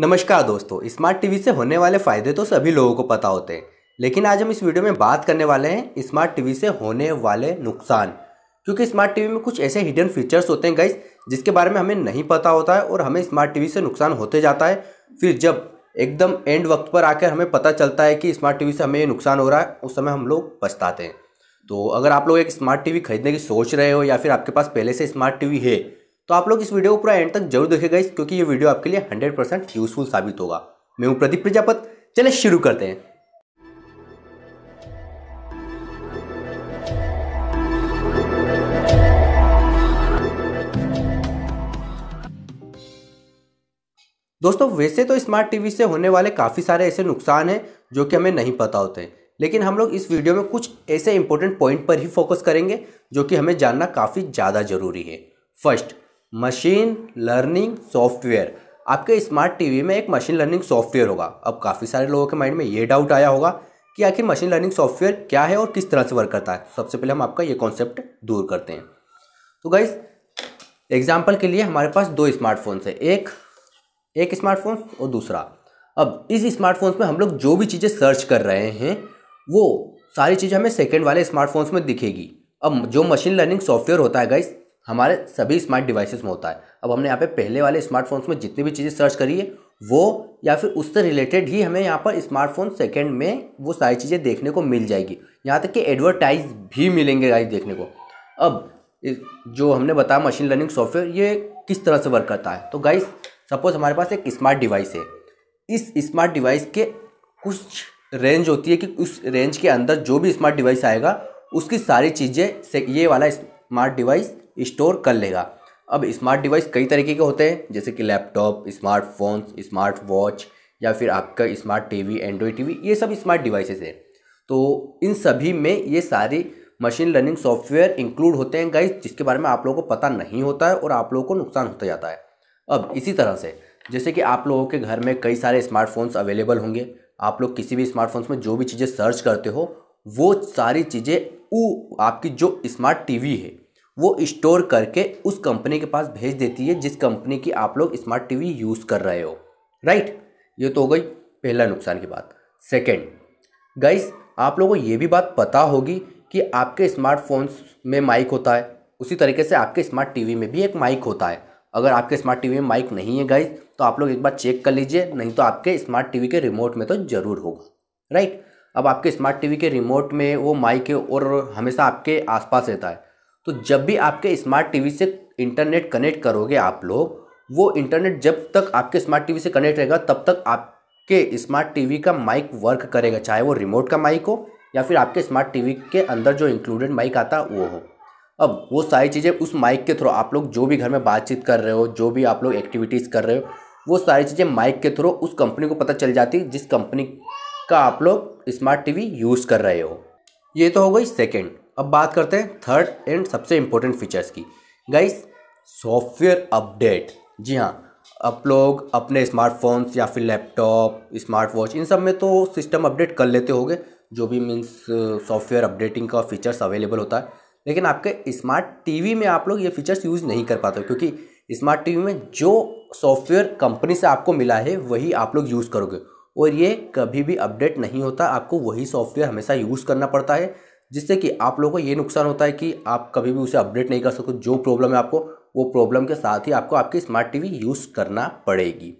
नमस्कार दोस्तों smart TV से होने वाले फ़ायदे तो सभी लोगों को पता होते हैं लेकिन आज हम इस वीडियो में बात करने वाले हैं स्मार्ट टीवी से होने वाले नुकसान क्योंकि स्मार्ट टीवी में कुछ ऐसे हिडन फीचर्स होते हैं गाइस जिसके बारे में हमें नहीं पता होता है और हमें स्मार्ट टीवी से नुकसान होते जाता है फिर जब एकदम एंड वक्त पर आकर हमें पता चलता है कि स्मार्ट टीवी से हमें ये नुकसान हो रहा है उस समय हम लोग पछताते हैं तो अगर आप लोग एक स्मार्ट टीवी खरीदने की सोच रहे हो या फिर आपके पास पहले से स्मार्ट टीवी है तो आप लोग इस वीडियो को पूरा एंड तक जरूर देखेगा इस क्योंकि ये वीडियो आपके लिए हंड्रेड परसेंट यूजफुल साबित होगा मैं हूँ प्रदीप प्रजापत चले शुरू करते हैं दोस्तों वैसे तो स्मार्ट टीवी से होने वाले काफ़ी सारे ऐसे नुकसान हैं जो कि हमें नहीं पता होते हैं लेकिन हम लोग इस वीडियो में कुछ ऐसे इंपॉर्टेंट पॉइंट पर ही फोकस करेंगे जो कि हमें जानना काफ़ी ज़्यादा ज़रूरी है फर्स्ट मशीन लर्निंग सॉफ्टवेयर आपके स्मार्ट टीवी में एक मशीन लर्निंग सॉफ्टवेयर होगा अब काफ़ी सारे लोगों के माइंड में ये डाउट आया होगा कि आखिर मशीन लर्निंग सॉफ्टवेयर क्या है और किस तरह से वर्क करता है सबसे पहले हम आपका ये कॉन्सेप्ट दूर करते हैं तो गाइज एग्जाम्पल के लिए हमारे पास दो स्मार्टफोन है एक एक स्मार्टफोन और दूसरा अब इस स्मार्टफोन्स में हम लोग जो भी चीज़ें सर्च कर रहे हैं वो सारी चीज़ें हमें सेकेंड वाले स्मार्टफोन्स में दिखेगी अब जो मशीन लर्निंग सॉफ्टवेयर होता है गाइज हमारे सभी स्मार्ट डिवाइसेस में होता है अब हमने यहाँ पे पहले वाले स्मार्टफोन्स में जितनी भी चीज़ें सर्च करी है वो या फिर उससे रिलेटेड ही हमें यहाँ पर स्मार्टफोन सेकेंड में वो सारी चीज़ें देखने को मिल जाएगी यहाँ तक कि एडवर्टाइज भी मिलेंगे गाइज देखने को अब जो हमने बताया मशीन लर्निंग सॉफ्टवेयर ये किस तरह से वर्क करता है तो गाइज सपोज हमारे पास एक स्मार्ट डिवाइस है इस स्मार्ट डिवाइस के कुछ रेंज होती है कि उस रेंज के अंदर जो भी स्मार्ट डिवाइस आएगा उसकी सारी चीज़ें ये वाला स्मार्ट डिवाइस स्टोर कर लेगा अब स्मार्ट डिवाइस कई तरीके के होते हैं जैसे कि लैपटॉप स्मार्टफोन स्मार्ट वॉच या फिर आपका स्मार्ट टीवी एंड्रॉयड टीवी ये सब स्मार्ट डिवाइसेस हैं तो इन सभी में ये सारी मशीन लर्निंग सॉफ्टवेयर इंक्लूड होते हैं गाइस जिसके बारे में आप लोगों को पता नहीं होता है और आप लोगों को नुकसान होता जाता है अब इसी तरह से जैसे कि आप लोगों के घर में कई सारे स्मार्टफोन्स अवेलेबल होंगे आप लोग किसी भी स्मार्टफोन्स में जो भी चीज़ें सर्च करते हो वो सारी चीज़ें वो आपकी जो स्मार्ट टीवी है वो स्टोर करके उस कंपनी के पास भेज देती है जिस कंपनी की आप लोग स्मार्ट टीवी यूज़ कर रहे हो राइट ये तो हो गई पहला नुकसान की बात सेकेंड गाइस आप लोगों को ये भी बात पता होगी कि आपके स्मार्टफोन्स में माइक होता है उसी तरीके से आपके स्मार्ट टीवी में भी एक माइक होता है अगर आपके स्मार्ट टीवी में माइक नहीं है गाइस तो आप लोग एक बार चेक कर लीजिए नहीं तो आपके स्मार्ट टीवी के रिमोट में तो ज़रूर होगा राइट अब आपके स्मार्ट टीवी के रिमोट में वो माइक है और हमेशा आपके आसपास रहता है तो जब भी आपके स्मार्ट टीवी से इंटरनेट कनेक्ट करोगे आप लोग वो इंटरनेट जब तक आपके स्मार्ट टीवी से कनेक्ट रहेगा तब तक आपके स्मार्ट टीवी का माइक वर्क करेगा चाहे वो रिमोट का माइक हो या फिर आपके स्मार्ट टीवी के अंदर जो इंक्लूडेड माइक आता वो हो अब वो सारी चीज़ें उस माइक के थ्रू आप लोग जो भी घर में बातचीत कर रहे हो जो भी आप लोग एक्टिविटीज़ कर रहे हो वो सारी चीज़ें माइक के थ्रू उस कंपनी को पता चल जाती जिस कंपनी का आप लोग स्मार्ट टीवी यूज़ कर रहे हो ये तो हो गई सेकेंड अब बात करते हैं थर्ड एंड सबसे इम्पोर्टेंट फीचर्स की गाइस सॉफ्टवेयर अपडेट जी हाँ आप लोग अपने स्मार्टफोन्स या फिर लैपटॉप स्मार्ट वॉच इन सब में तो सिस्टम अपडेट कर लेते होंगे जो भी मीन्स सॉफ्टवेयर अपडेटिंग का फीचर्स अवेलेबल होता है लेकिन आपके स्मार्ट टीवी में आप लोग ये फीचर्स यूज़ नहीं कर पाते क्योंकि स्मार्ट टीवी में जो सॉफ्टवेयर कंपनी से आपको मिला है वही आप लोग यूज़ करोगे और ये कभी भी अपडेट नहीं होता आपको वही सॉफ्टवेयर हमेशा यूज़ करना पड़ता है जिससे कि आप लोगों को ये नुकसान होता है कि आप कभी भी उसे अपडेट नहीं कर सको जो प्रॉब्लम है आपको वो प्रॉब्लम के साथ ही आपको आपकी स्मार्ट टीवी यूज़ करना पड़ेगी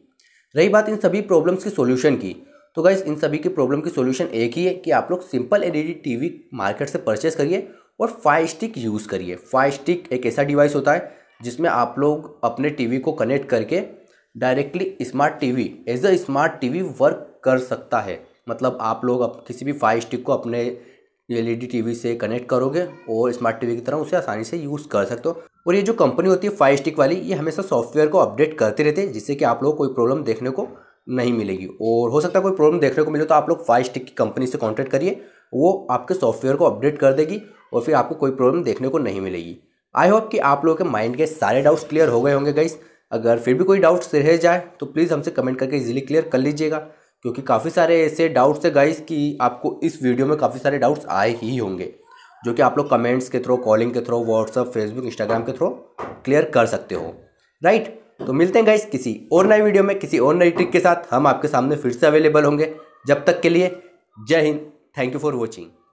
रही बात इन सभी प्रॉब्लम्स की सोल्यूशन की तो गाइस इन सभी की प्रॉब्लम की सोल्यूशन एक ही है कि आप लोग सिंपल एलईडी टीवी मार्केट से परचेस करिए और फाइव स्टिक यूज़ करिए फाइव स्टिक एक ऐसा डिवाइस होता है जिसमें आप लोग अपने टीवी को कनेक्ट करके directly smart TV as a smart TV work कर सकता है मतलब आप लोग अब किसी भी फाइव स्टिक को अपने एलईडी टीवी e से कनेक्ट करोगे और स्मार्ट टीवी की तरह उसे आसानी से यूज़ कर सकते हो और ये जो कंपनी होती है फाइव स्टिक वाली ये हमेशा सॉफ्टवेयर को अपडेट करते रहते हैं जिससे कि आप लोग कोई प्रॉब्लम देखने को नहीं मिलेगी और हो सकता है कोई प्रॉब्लम देखने को मिले तो आप लोग फाइव स्टिक की कंपनी से कॉन्टैक्ट करिए वो आपके सॉफ्टवेयर को अपडेट कर देगी और फिर आपको कोई प्रॉब्लम देखने को नहीं मिलेगी आई होप कि आप लोगों के माइंड के सारे डाउट्स क्लियर हो गए होंगे गाइस अगर फिर भी कोई डाउट्स रह जाए तो प्लीज़ हमसे कमेंट करके इजीली क्लियर कर लीजिएगा क्योंकि काफ़ी सारे ऐसे डाउट्स है गाइस कि आपको इस वीडियो में काफ़ी सारे डाउट्स आए ही होंगे जो कि आप लोग कमेंट्स के थ्रू कॉलिंग के थ्रू व्हाट्सअप फेसबुक इंस्टाग्राम के थ्रू क्लियर कर सकते हो राइट तो मिलते हैं गाइस किसी और नए वीडियो में किसी और नई ट्रिक के साथ हम आपके सामने फिर से अवेलेबल होंगे जब तक के लिए जय हिंद थैंक यू फॉर वॉचिंग